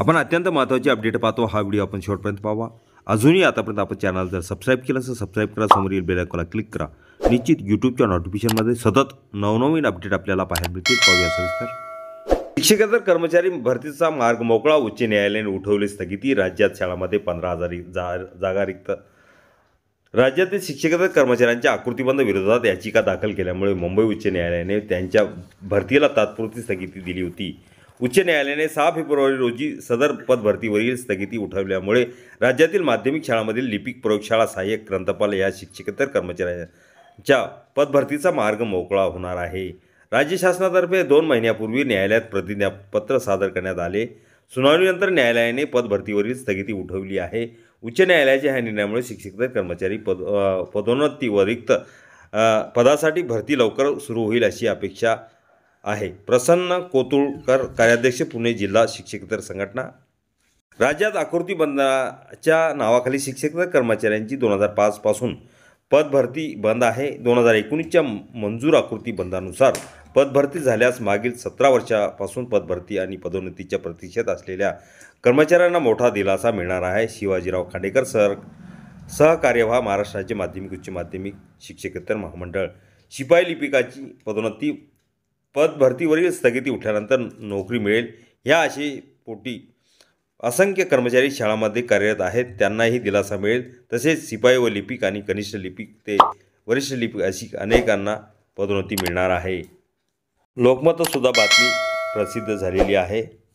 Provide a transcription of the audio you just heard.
आपण अत्यंत महत्त्वाची अपडेट पाहतो हा व्हिडिओ आपण शेवटपर्यंत पाहावा अजूनही आतापर्यंत आपण चॅनल जर सबस्क्राईब केलं असेल सबस्क्राईब करा समोरील बेलायकॉनला क्लिक करा निश्चित यूट्यूबच्या नोटिफिकेशनमध्ये सतत नवनवीन अपडेट आपल्याला पाहायला मिळतील पाहूया सविस्तर शिक्षकेतर कर्मचारी भरतीचा मार्ग मोकळा उच्च न्यायालयाने उठवली स्थगिती राज्यात शाळामध्ये पंधरा हजार जा जागा रिक्त राज्यातील शिक्षकेतर कर्मचाऱ्यांच्या आकृतीबंद विरोधात याचिका दाखल केल्यामुळे मुंबई उच्च न्यायालयाने त्यांच्या भरतीला तात्पुरती स्थगिती दिली होती उच्च न्यायालयाने सहा फेब्रुवारी रोजी सदर पदभरतीवरील स्थगिती उठवल्यामुळे राज्यातील माध्यमिक शाळांमधील लिपिक प्रयोगशाळा सहाय्यक ग्रंथपाल या शिक्षकेतर कर्मचाऱ्यांच्या पदभरतीचा मार्ग मोकळा होणार आहे राज्य शासनातर्फे दोन महिन्यापूर्वी न्यायालयात प्रतिज्ञापत्र सादर करण्यात आले सुनावणीनंतर न्यायालयाने पदभरतीवरील स्थगिती उठवली आहे उच्च न्यायालयाच्या ह्या निर्णयामुळे शिक्षकेतर कर्मचारी पद पदोन्नतीवरिक्त पदासाठी भरती लवकर सुरू होईल अशी अपेक्षा आहे प्रसन्न कोतुळकर कार्याध्यक्ष पुणे जिल्हा शिक्षकेतर संघटना राज्यात आकृती बंदाच्या नावाखाली शिक्षकेतर कर्मचाऱ्यांची दोन हजार पाचपासून पदभरती बंद आहे दोन हजार एकोणीसच्या मंजूर आकृती बंदानुसार पदभरती झाल्यास मागील सतरा वर्षापासून पदभरती आणि पदोन्नतीच्या प्रतीक्षेत असलेल्या कर्मचाऱ्यांना मोठा दिलासा मिळणार आहे शिवाजीराव खांडेकर सर सहकार्यवाह महाराष्ट्राचे माध्यमिक उच्च माध्यमिक शिक्षकेतर महामंडळ शिपाई लिपिकाची पदोन्नती पदभरतीवरील स्थगिती उठल्यानंतर नोकरी मिळेल ह्या अशी पोटी असंख्य कर्मचारी शाळामध्ये कार्यरत आहेत त्यांनाही दिलासा मिळेल तसेच शिपाई व लिपिक आणि कनिष्ठ लिपिक ते वरिष्ठ लिपिक अशी अनेकांना पदोन्नती मिळणार आहे लोकमतसुद्धा बातमी प्रसिद्ध झालेली आहे